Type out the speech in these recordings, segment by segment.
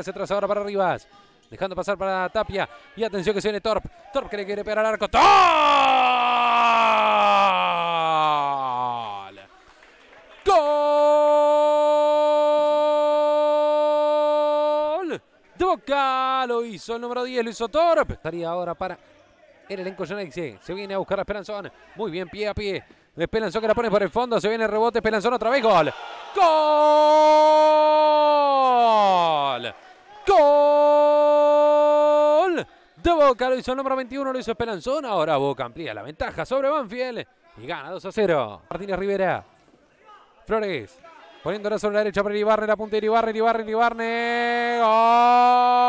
hace atrás ahora para Rivas. Dejando pasar para Tapia. Y atención que se viene Torp. Torp que le quiere pegar al arco. ¡Gol! ¡Gol! De lo hizo el número 10, lo hizo Torp. Estaría ahora para el elenco Se viene a buscar a Esperanzón. Muy bien, pie a pie. Esperanzón que la pone por el fondo. Se viene el rebote. Esperanzón otra vez. ¡Gol! ¡Gol! de Boca. Lo hizo el número 21, lo hizo Esperanzón. Ahora Boca amplía la ventaja sobre Banfield y gana 2 a 0. Martínez Rivera. Flores. Poniéndola sobre la derecha para Iribarne, la punta de Iribarne, Iribarne, Iribarne. ¡Gol!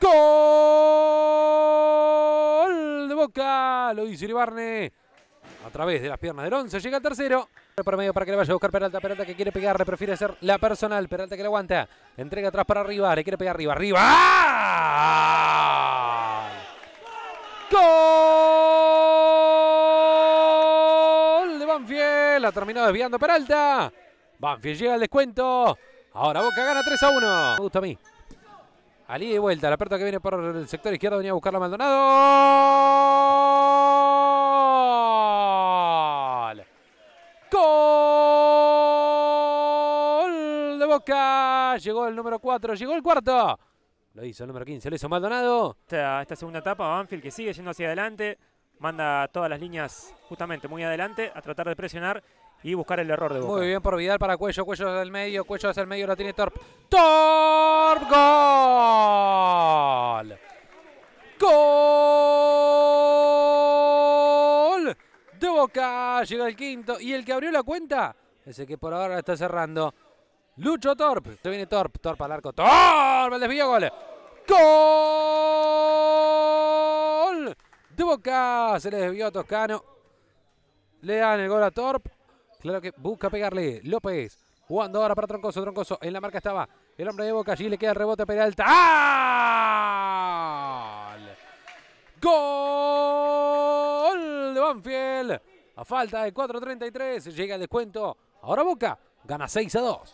¡Gol de Boca! Lo hizo Iribarne a través de las piernas del 11. Llega el tercero. Por medio para que le vaya a buscar Peralta. Peralta que quiere pegarle. Prefiere hacer la personal. Peralta que le aguanta. Entrega atrás para arriba. Le quiere pegar arriba. ¡Arriba! ¡Gol! De Banfield. La terminó desviando Peralta. Banfield llega al descuento. Ahora Boca gana 3 a 1. Me gusta a mí. Alí de vuelta. La perta que viene por el sector izquierdo. Venía a buscarla Maldonado. Maldonado. Boca. Llegó el número 4, llegó el cuarto. Lo hizo el número 15, lo hizo Maldonado. Esta, segunda etapa, Banfield que sigue yendo hacia adelante. Manda todas las líneas justamente muy adelante a tratar de presionar y buscar el error de Boca. Muy bien por Vidal para Cuello, Cuello hacia el medio, Cuello hacia el medio, la tiene Torp. ¡Torp! ¡Gol! ¡Gol! De Boca llega el quinto y el que abrió la cuenta, ese que por ahora la está cerrando. Lucho Torp. Se viene Torp. Torp al arco. Torp. El desvío. Gol. Gol. De Boca. Se le desvió a Toscano. Le dan el gol a Torp. Claro que busca pegarle. López. Jugando ahora para Troncoso. Troncoso. En la marca estaba el hombre de Boca. Allí le queda rebote a Peralta. Gol de Banfield. A falta de 4.33. Llega el descuento. Ahora Boca gana 6 a 2.